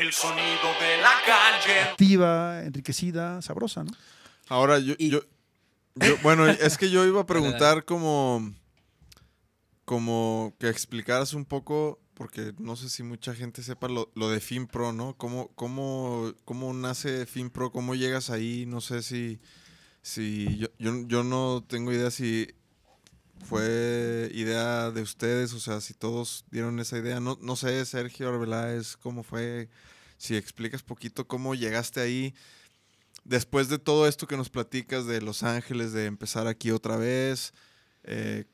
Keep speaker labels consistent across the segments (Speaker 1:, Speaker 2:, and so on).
Speaker 1: El sonido de la calle.
Speaker 2: Activa, enriquecida, sabrosa, ¿no?
Speaker 1: Ahora, yo, yo, bueno, es que yo iba a preguntar
Speaker 2: como,
Speaker 1: como que explicaras un poco, porque no sé si mucha gente sepa lo, lo de FinPro, ¿no? ¿Cómo, cómo, cómo nace FinPro? ¿Cómo llegas ahí? No sé si, si yo no tengo idea si fue idea de ustedes, o sea, si todos dieron esa idea. No, sé, Sergio Arbeláez, cómo fue, si explicas poquito cómo llegaste ahí. Después de todo esto que nos platicas de Los Ángeles, de empezar aquí otra vez, eh,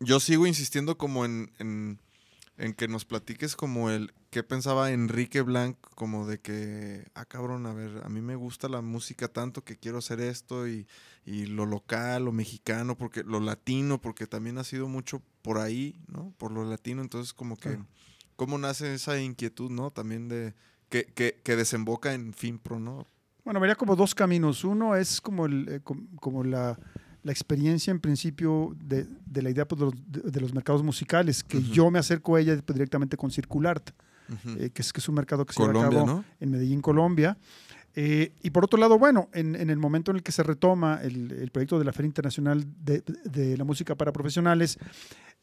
Speaker 1: yo sigo insistiendo como en en que nos platiques como el qué pensaba Enrique Blanc, como de que, ah, cabrón, a ver, a mí me gusta la música tanto que quiero hacer esto y, y lo local, lo mexicano, porque lo latino, porque también ha sido mucho por ahí, ¿no? Por lo latino, entonces como que, ¿cómo nace esa inquietud, ¿no? También de, que, que, desemboca en pro ¿no?
Speaker 2: Bueno, vería como dos caminos. Uno es como, el, eh, como la la experiencia en principio de, la idea pues, de, los, mercados musicales, que yo me acerco a ella directamente con Circulart, eh, que, es, un mercado que se lleva a en Medellín, Colombia. Eh, y por otro lado, bueno, en, el momento en el que se retoma el, proyecto de la Feria Internacional de, la Música para Profesionales,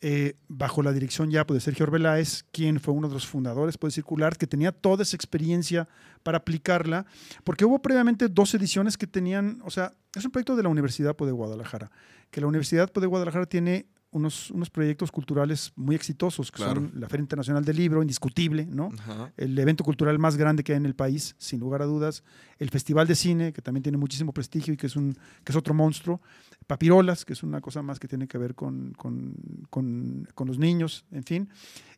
Speaker 2: eh, bajo la dirección ya pues, de Sergio Orbeláez, quien fue uno de los fundadores puede Circular, que tenía toda esa experiencia para aplicarla, porque hubo previamente dos ediciones que tenían, o sea, es un proyecto de la Universidad de Guadalajara, que la Universidad de Guadalajara tiene unos, unos proyectos culturales muy exitosos, que son la Feria Internacional del Libro, indiscutible, ¿no? El evento cultural más grande que hay en el país, sin lugar a dudas. El Festival de Cine, que también tiene muchísimo prestigio y que es, un, que es otro monstruo. Papirolas, que es una cosa más que tiene que ver con, con, con, los niños, en fin.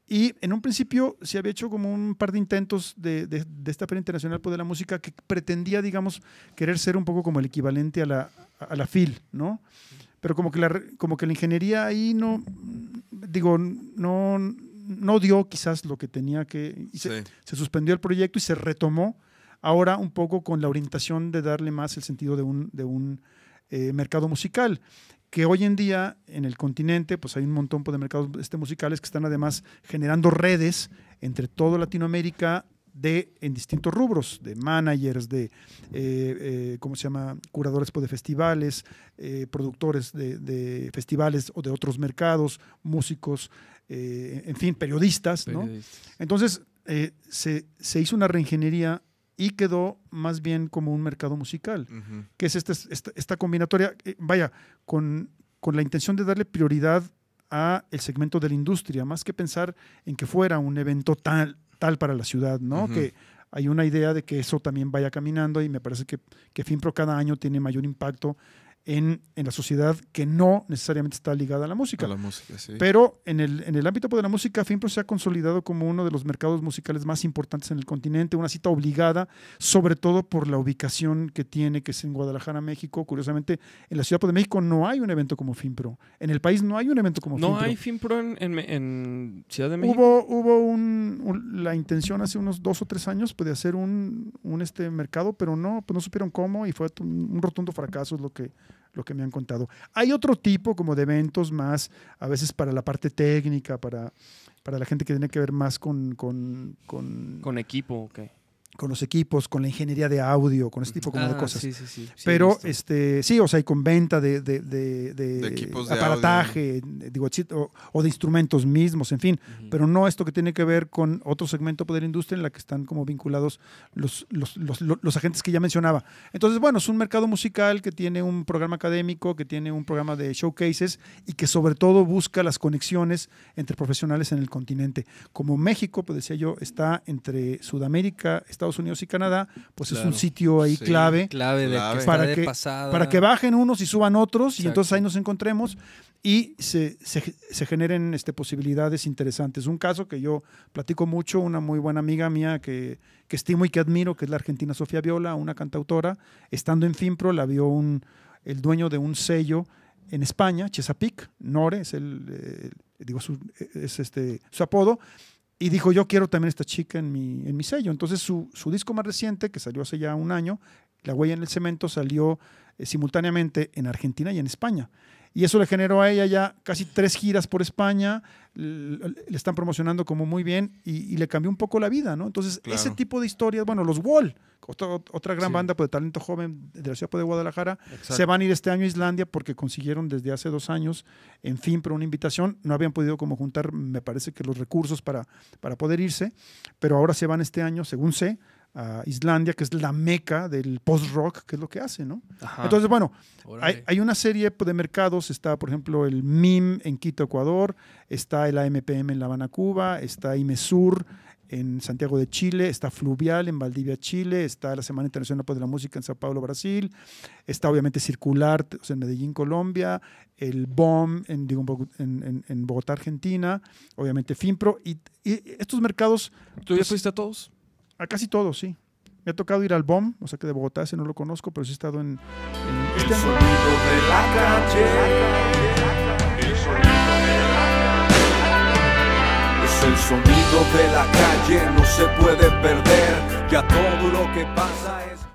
Speaker 2: Y en un principio se había hecho como un par de intentos de, de, esta Feria Internacional de la Música que pretendía, digamos, querer ser un poco como el equivalente a la, a la FIL, ¿no? pero como que la, como que la ingeniería ahí no, digo, no, no dio quizás lo que tenía que... se, suspendió el proyecto y se retomó ahora un poco con la orientación de darle más el sentido de un, de un eh, mercado musical que hoy en día en el continente pues hay un montón pues, de mercados este, musicales que están además generando redes entre toda Latinoamérica, en distintos rubros, de managers, de, eh, eh, ¿cómo se llama?, curadores de festivales, eh, productores de, festivales o de otros mercados, músicos, en fin, periodistas, Entonces, se, hizo una reingeniería y quedó más bien como un mercado musical, que es esta, esta, esta combinatoria, vaya, con, con la intención de darle prioridad a el segmento de la industria, más que pensar en que fuera un evento tal, para la ciudad, ¿no? Que hay una idea de que eso también vaya caminando y me parece que, que FinPro cada año tiene mayor impacto en, la sociedad que no necesariamente está ligada a la música. la música Pero en el, en el ámbito pues, de la música, Fimpro se ha consolidado como uno de los mercados musicales más importantes en el continente, una cita obligada, sobre todo por la ubicación que tiene, que es en Guadalajara, México. Curiosamente, en la Ciudad de México no hay un evento como Fimpro, En el país no hay un evento como no No hay
Speaker 1: Fimpro en, Ciudad de México.
Speaker 2: Hubo, un, la intención hace unos dos o tres años pues, de hacer un, un este mercado, pero no, pues no supieron cómo y fue un rotundo fracaso, es lo que lo que me han contado. Hay otro tipo como de eventos más, a veces para la parte técnica, para, para la gente que tiene que ver más con... Con, con, ¿Con equipo, ok con los equipos, con la ingeniería de audio, con este tipo de ah, cosas. Pero este, sí, o sea, y con venta de, de, de, de aparataje, digo, o, de instrumentos mismos, en fin. Pero no esto que tiene que ver con otro segmento de la industria en la que están como vinculados los, los, los, los, agentes que ya mencionaba. Entonces, bueno, es un mercado musical que tiene un programa académico, que tiene un programa de showcases y que sobre todo busca las conexiones entre profesionales en el continente. Como México, pues decía yo, está entre Sudamérica, Estados Unidos y Canadá, pues es un sitio ahí clave, clave para, que, para que bajen unos y suban otros y entonces ahí nos encontremos y se, se, generen este, posibilidades interesantes. Un caso que yo platico mucho, una muy buena amiga mía que, que estimo y que admiro, que es la argentina Sofía Viola, una cantautora, estando en FIMPRO la vio un, el dueño de un sello en España, Chesapeake, Nore, es el, eh, digo, es este, su apodo, y dijo, yo quiero también esta chica en mi, en mi sello. Entonces su, disco más reciente, que salió hace ya un año, La huella en el cemento, salió eh, simultáneamente en Argentina y en España. Y eso le generó a ella ya casi tres giras por España, le están promocionando como muy bien y, le cambió un poco la vida, ¿no? Entonces, ese tipo de historias, bueno, los Wall, otra, otra gran banda pues, de talento joven de la ciudad pues, de Guadalajara, se van a ir este año a Islandia porque consiguieron desde hace dos años, en fin, pero una invitación, no habían podido como juntar, me parece que los recursos para, para poder irse, pero ahora se van este año, según sé, a Islandia, que es la meca del post-rock, que es lo que hace, ¿no? Entonces, bueno, hay, una serie de mercados, está por ejemplo el MIM en Quito, Ecuador, está el AMPM en La Habana, Cuba, está IMESUR en Santiago de Chile, está Fluvial en Valdivia, Chile, está la Semana Internacional pues, de la Música en Sao Paulo, Brasil, está obviamente Circular en Medellín, Colombia, el BOM en, en, Bogotá, Argentina, obviamente FIMPRO, y, estos mercados... ¿Tú ya pues a todos? A casi todos, sí. Me ha tocado ir al BOM, o sea que de Bogotá ese no lo conozco, pero sí he estado en... en
Speaker 1: este el este sonido de la calle. El sonido de la calle. Es el sonido de la calle, no se puede perder. Ya todo lo que pasa es...